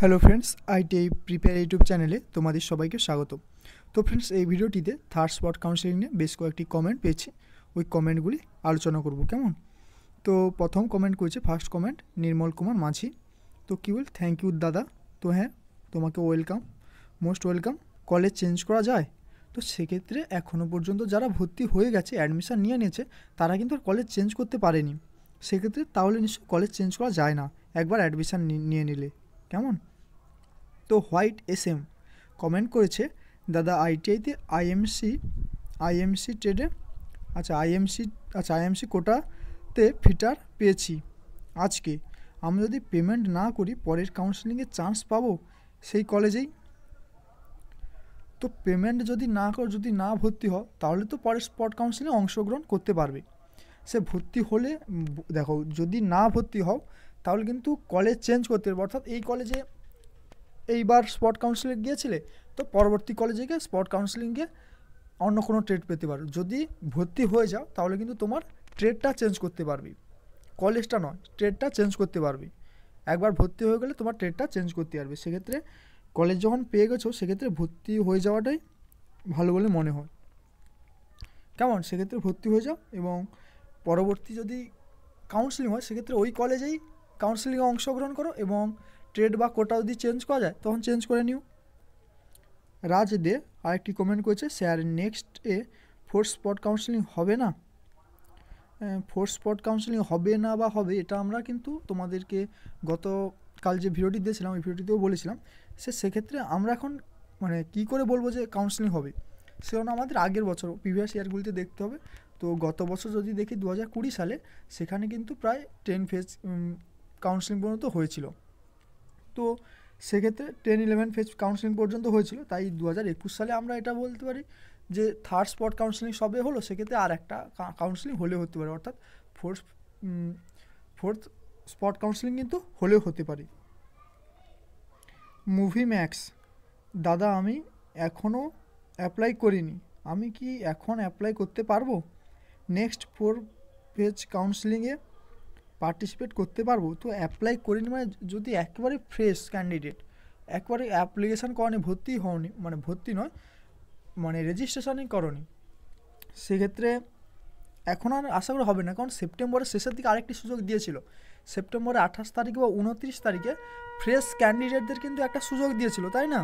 hello friends ITI prepare YouTube চ্যানেলে তোমাদের সবাইকে স্বাগত তো ফ্রেন্ডস এই ভিডিওটিতে থার্ড স্পট কাউন্সেলিং নিয়ে বেশ কয়েকটি কমেন্ট পেয়েছি ওই কমেন্টগুলি আলোচনা করব কেমন তো প্রথম কমেন্ট করেছে ফার্স্ট কমেন্ট নির্মল কুমার মাঝি তো কী বল থ্যাংক ইউ দাদা তো হ্যাঁ তোমাকে welcome most welcome college change করা যায় তো সেক্ষেত্রে এখনও পর্যন্ত যারা ভর্তি হয়ে গেছে অ্যাডমিশান নিয়ে নিয়েছে তারা কিন্তু আর কলেজ চেঞ্জ করতে পারেনি সেক্ষেত্রে তাহলে নিশ্চয়ই কলেজ চেঞ্জ করা যায় না একবার অ্যাডমিশান নিয়ে নিলে কেমন তো হোয়াইট এস এম কমেন্ট করেছে দাদা আইটিআইতে আইএমসি আইএমসি ট্রেডে আচ্ছা আইএমসি আচ্ছা আইএমসি কোটাতে ফিটার পেয়েছি আজকে আমি যদি পেমেন্ট না করি পরের কাউন্সিলিংয়ে চান্স পাবো সেই কলেজেই তো পেমেন্ট যদি না কর যদি না ভর্তি হও তাহলে তো পরে স্পট কাউন্সিলিংয়ে অংশগ্রহণ করতে পারবে সে ভর্তি হলে দেখো যদি না ভর্তি হও তাহলে কিন্তু কলেজ চেঞ্জ করতে পারবে অর্থাৎ এই কলেজে এইবার স্পট কাউন্সিলিং গিয়েছিলে তো পরবর্তী কলেজে গিয়ে স্পট কাউন্সিলিংয়ে অন্য কোনো ট্রেড পেতে পারো যদি ভর্তি হয়ে যাও তাহলে কিন্তু তোমার ট্রেডটা চেঞ্জ করতে পারবি কলেজটা নয় ট্রেডটা চেঞ্জ করতে পারবি একবার ভর্তি হয়ে গেলে তোমার ট্রেডটা চেঞ্জ করতে পারবে সেক্ষেত্রে কলেজ যখন পেয়ে গেছো সেক্ষেত্রে ভর্তি হয়ে যাওয়াটাই ভালো বলে মনে হয় কেমন সেক্ষেত্রে ভর্তি হয়ে যাও এবং পরবর্তী যদি কাউন্সিলিং হয় সেক্ষেত্রে ওই কলেজেই কাউন্সিলিংয়ে অংশগ্রহণ করো এবং ট্রেড বা কোটা যদি চেঞ্জ করা যায় তখন চেঞ্জ করে নিও রাজ দে আরেকটি কমেন্ট করেছে স্যার নেক্সট এ ফোর্থ স্পট কাউন্সিলিং হবে না ফোর্থ স্পট কাউন্সিলিং হবে না বা হবে এটা আমরা কিন্তু তোমাদেরকে গতকাল যে ভিডিওটি দিয়েছিলাম ওই ভিডিওটিতেও বলেছিলাম সে সেক্ষেত্রে আমরা এখন মানে কি করে বলবো যে কাউন্সিলিং হবে সেজন্য আমাদের আগের বছর প্রিভিয়াস ইয়ারগুলিতে দেখতে হবে তো গত বছর যদি দেখি দু সালে সেখানে কিন্তু প্রায় টেন ফেজ কাউন্সিলিং পর্যন্ত হয়েছিল তো সেক্ষেত্রে টেন ইলেভেন ফেজ কাউন্সিলিং পর্যন্ত হয়েছিল তাই দু সালে আমরা এটা বলতে পারি যে থার্ড স্পট কাউন্সিলিং সবে হলো সেক্ষেত্রে আর একটা কাউন্সিলিং হলেও হতে পারে অর্থাৎ ফোর্থ ফোর্থ স্পট কাউন্সিলিং কিন্তু হলেও হতে পারে মুভি ম্যাক্স দাদা আমি এখনও অ্যাপ্লাই করিনি আমি কি এখন অ্যাপ্লাই করতে পারবো নেক্সট ফোর পেজ কাউন্সিলিংয়ে পার্টিসিপেট করতে পারবো তো অ্যাপ্লাই করিনি মানে যদি একেবারে ফ্রেশ ক্যান্ডিডেট একবারে অ্যাপ্লিকেশান করনি ভর্তি হওনি মানে ভর্তি নয় মানে রেজিস্ট্রেশনই করনি সেক্ষেত্রে এখন আর আশা করি হবে না কারণ সেপ্টেম্বরের শেষের দিকে আরেকটি সুযোগ দিয়েছিল সেপ্টেম্বরের আঠাশ তারিখে বা উনত্রিশ তারিখে ফ্রেশ ক্যান্ডিডেটদের কিন্তু একটা সুযোগ দিয়েছিল তাই না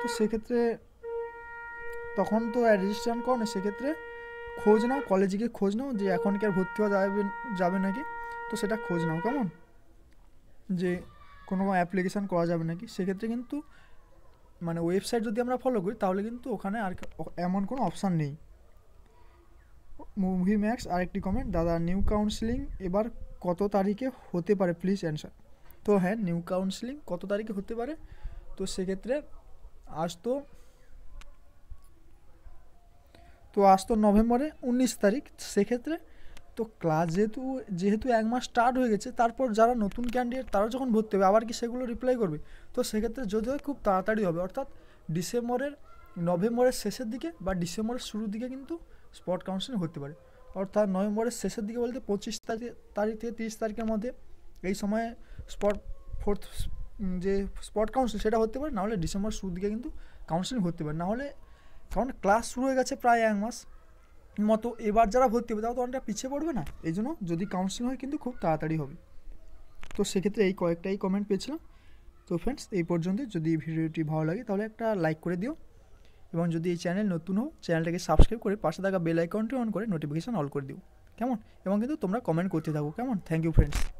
তো সেক্ষেত্রে তখন তো রেজিস্ট্রেশন করনি সেক্ষেত্রে খোঁজ নাও কলেজে গিয়ে খোঁজ নাও যে এখন কি আর ভর্তি হওয়া যাবে যাবে নাকি তো সেটা খোঁজ নাও কেমন যে কোনো অ্যাপ্লিকেশান করা যাবে নাকি সেক্ষেত্রে কিন্তু মানে ওয়েবসাইট যদি আমরা ফলো করি তাহলে কিন্তু ওখানে আর এমন কোনো অপশান নেই মুভি ম্যাক্স আরেকটি কমেন্ট দাদা নিউ কাউন্সিলিং এবার কত তারিখে হতে পারে প্লিজ অ্যান্সার তো হ্যাঁ নিউ কাউন্সিলিং কত তারিখে হতে পারে তো সেক্ষেত্রে আজ তো তো আজ তো নভেম্বরে উনিশ তারিখ সেক্ষেত্রে তো ক্লাস যেহেতু যেহেতু এক মাস স্টার্ট হয়ে গেছে তারপর যারা নতুন ক্যান্ডিডেট তারা যখন ভর্তি হবে আবার কি সেগুলো রিপ্লাই করবে তো সেক্ষেত্রে যদিও খুব তাড়াতাড়ি হবে অর্থাৎ ডিসেম্বরের নভেম্বরের শেষের দিকে বা ডিসেম্বরের শুরুর দিকে কিন্তু স্পট কাউন্সিলিং হতে পারে অর্থাৎ নভেম্বরের শেষের দিকে বলতে পঁচিশ তারিখ তারিখ থেকে তিরিশ তারিখের মধ্যে এই সময়ে স্পট ফোর্থ যে স্পট কাউন্সিল সেটা হতে পারে নাহলে ডিসেম্বর শুরুর দিকে কিন্তু কাউন্সিলিং হতে পারে নাহলে কারণ ক্লাস শুরু হয়ে গেছে প্রায় এক মাস মতো এবার যারা ভর্তি হবে তারা তো অনেকটা পিছিয়ে পড়বে না এই জন্য যদি কাউন্সিলিং হয় কিন্তু খুব তাড়াতাড়ি হবে তো সেক্ষেত্রে এই কয়েকটাই কমেন্ট পেয়েছিলাম তো ফ্রেন্ডস এই পর্যন্ত যদি ভিডিওটি ভালো লাগে তাহলে একটা লাইক করে দিও এবং যদি এই চ্যানেল নতুন হো চ্যানেলটাকে সাবস্ক্রাইব করে পাশে থাকা বেল আইকনটি অন করে নোটিফিকেশান অল করে দিও কেমন এবং কিন্তু তোমরা কমেন্ট করতে থাকো কেমন থ্যাংক ইউ ফ্রেন্ডস